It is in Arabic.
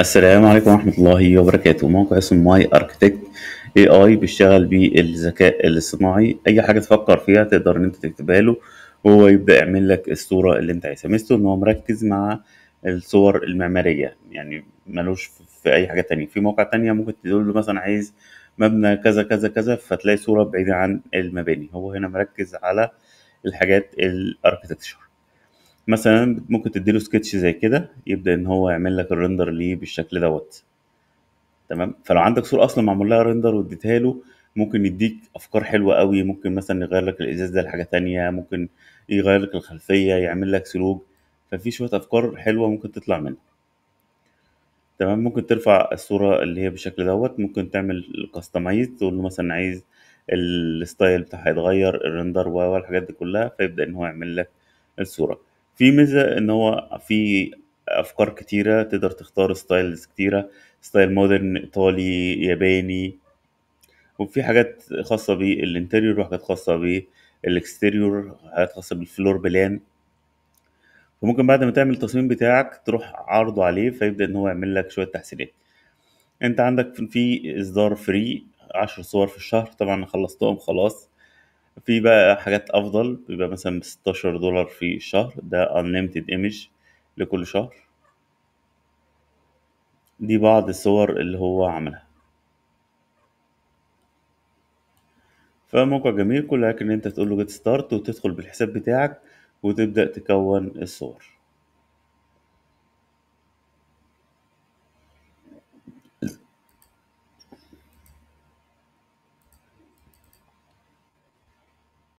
السلام عليكم ورحمة الله وبركاته موقع اسمه ماي اركتكت اي اي بيشتغل بالذكاء الاصطناعي اي حاجة تفكر فيها تقدر ان انت تكتبها له وهو يبدأ يعمل لك الصورة اللي انت عايزها ميزته ان هو مركز مع الصور المعمارية يعني ملوش في اي حاجة تانية في موقع تانية ممكن تقول له مثلا عايز مبنى كذا كذا كذا فتلاقي صورة بعيدة عن المباني هو هنا مركز على الحاجات الاركتكتشر مثلا ممكن تديله سكتش زي كده يبدا ان هو يعمل لك الرندر ليه بالشكل دوت تمام فلو عندك صوره اصلا معمول لها رندر واديتها له ممكن يديك افكار حلوه قوي ممكن مثلا يغير لك الازاز ده لحاجه تانية ممكن يغير لك الخلفيه يعمل لك سلوك ففي شويه افكار حلوه ممكن تطلع منها تمام ممكن ترفع الصوره اللي هي بالشكل دوت ممكن تعمل كاستمايز تقول له مثلا عايز الستايل بتاعها يتغير الرندر والحاجات دي كلها فيبدا ان هو يعمل لك الصوره في ميزة إن هو في أفكار كتيرة تقدر تختار ستايلز كتيرة ستايل مودرن إيطالي ياباني وفي حاجات خاصة بالانتريور وحاجات خاصة بيه حاجات خاصة بالفلور بلان وممكن بعد ما تعمل التصميم بتاعك تروح عارضه عليه فيبدأ إن هو يعمل لك شوية تحسينات انت عندك في اصدار فري عشر صور في الشهر طبعا خلصتهم خلاص في بقى حاجات افضل بيبقى مثلا ب 16 دولار في الشهر ده unlimited image لكل شهر دي بعض الصور اللي هو عملها فموقع جميل كل لكن انت تقول له جيت ستارت وتدخل بالحساب بتاعك وتبدا تكون الصور